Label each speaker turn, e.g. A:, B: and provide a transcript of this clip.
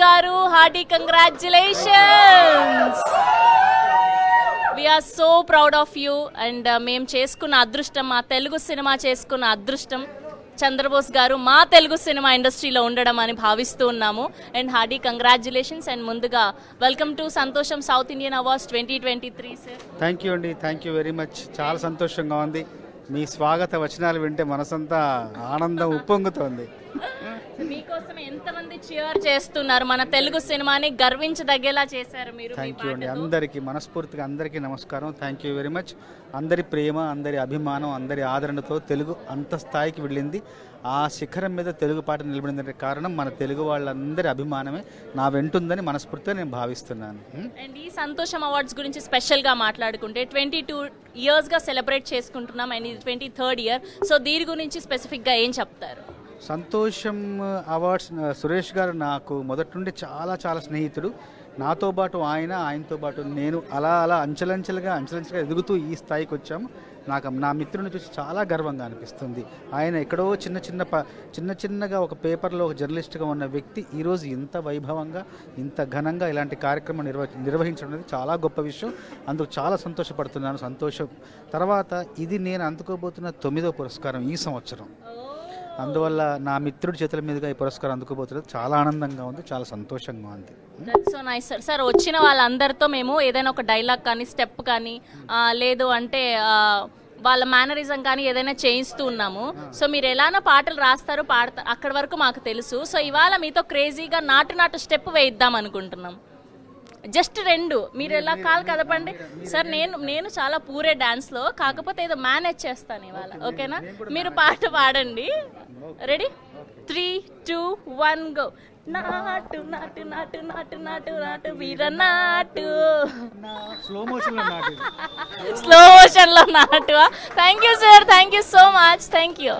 A: గారు hearty congratulations we are so proud of you and మేము చేసుకున్న అదృష్టం మా తెలుగు సినిమా చేసుకున్న అదృష్టం చంద్రబోస్ గారు మా తెలుగు సినిమా ఇండస్ట్రీలో ఉండడం అని భావిస్తూ ఉన్నాము అండ్ హార్డీ కంగ్రాచులేషన్స్ అండ్ ముందుగా welcome to Santosham south Indian awards twenty twenty three sir
B: thank you అండి థ్యాంక్ యూ వెరీ మచ్ చాలా సంతోషంగా ఉంది మీ స్వాగత వచనాలు వింటే మనసంతా ఆనందం ఉప్పొంగుతోంది
A: మీకోసం ఎంతమంది చియర్ చేస్తున్నారు మన తెలుగు సినిమాని గర్వించదగ్గేలా చేశారు మీరు
B: థ్యాంక్ యూ అండి అందరికీ మనస్ఫూర్తిగా అందరికీ నమస్కారం థ్యాంక్ యూ వెరీ మచ్ అందరి ప్రేమ అందరి అభిమానం అందరి ఆదరణతో తెలుగు అంత స్థాయికి వెళ్ళింది ఆ శిఖరం మీద తెలుగు పాట నిలబడిందంటే కారణం మన తెలుగు వాళ్ళందరి అభిమానమే నా వెంటుందని మనస్ఫూర్తిగా నేను భావిస్తున్నాను
A: అండ్ ఈ సంతోషం అవార్డ్స్ గురించి స్పెషల్గా మాట్లాడుకుంటే ట్వంటీ టూ ఇయర్స్గా సెలబ్రేట్ చేసుకుంటున్నాం అండ్ ఇది ట్వంటీ థర్డ్ ఇయర్ సో దీని గురించి స్పెసిఫిక్గా ఏం చెప్తారు
B: సంతోషం అవార్డ్స్ సురేష్ గారు నాకు మొదటి నుండి చాలా చాలా స్నేహితుడు నాతో పాటు ఆయన ఆయనతో పాటు నేను అలా అలా అంచలంచెలుగా అంచెలంచెలుగా ఎదుగుతూ ఈ స్థాయికి వచ్చాము నాకు నా మిత్రుని చూసి చాలా గర్వంగా అనిపిస్తుంది ఆయన ఎక్కడో చిన్న చిన్న ప చిన్న చిన్నగా ఒక పేపర్లో ఒక జర్నలిస్ట్గా ఉన్న వ్యక్తి ఈరోజు ఇంత వైభవంగా ఇంత ఘనంగా ఇలాంటి కార్యక్రమం నిర్వ నిర్వహించడం అనేది చాలా గొప్ప విషయం అందుకు చాలా సంతోషపడుతున్నాను సంతోషం తర్వాత ఇది నేను అందుకోబోతున్న తొమ్మిదో పురస్కారం ఈ సంవత్సరం అందువల్ల నా మిత్రుడి చేతుల మీదుగా ఈ పురస్కారం అందుకోబోతున్నది చాలా ఆనందంగా ఉంది చాలా సంతోషంగా ఉంది
A: సో నైస్ సార్ సార్ వచ్చిన వాళ్ళందరితో మేము ఏదైనా ఒక డైలాగ్ కానీ స్టెప్ కానీ లేదు అంటే వాళ్ళ మేనరిజం కానీ ఏదైనా చేయిస్తూ ఉన్నాము సో మీరు ఎలానో పాటలు రాస్తారో పాడతారు అక్కడి వరకు మాకు తెలుసు సో ఇవాళ మీతో క్రేజీగా నాటు నాటు స్టెప్ వేయిద్దాం అనుకుంటున్నాం జస్ట్ రెండు మీరు ఎలా కాలు కదపండి సార్ నేను నేను చాలా పూరే లో కాకపోతే ఏదో మేనేజ్ చేస్తాను ఇవాళ ఓకేనా మీరు పాట పాడండి ready three two one go నాటు నాటు నాటు నాటు నాటు నాటు వీర నాటు
B: స్లో మోషన్
A: లో నాటు thank you sir thank you so much thank you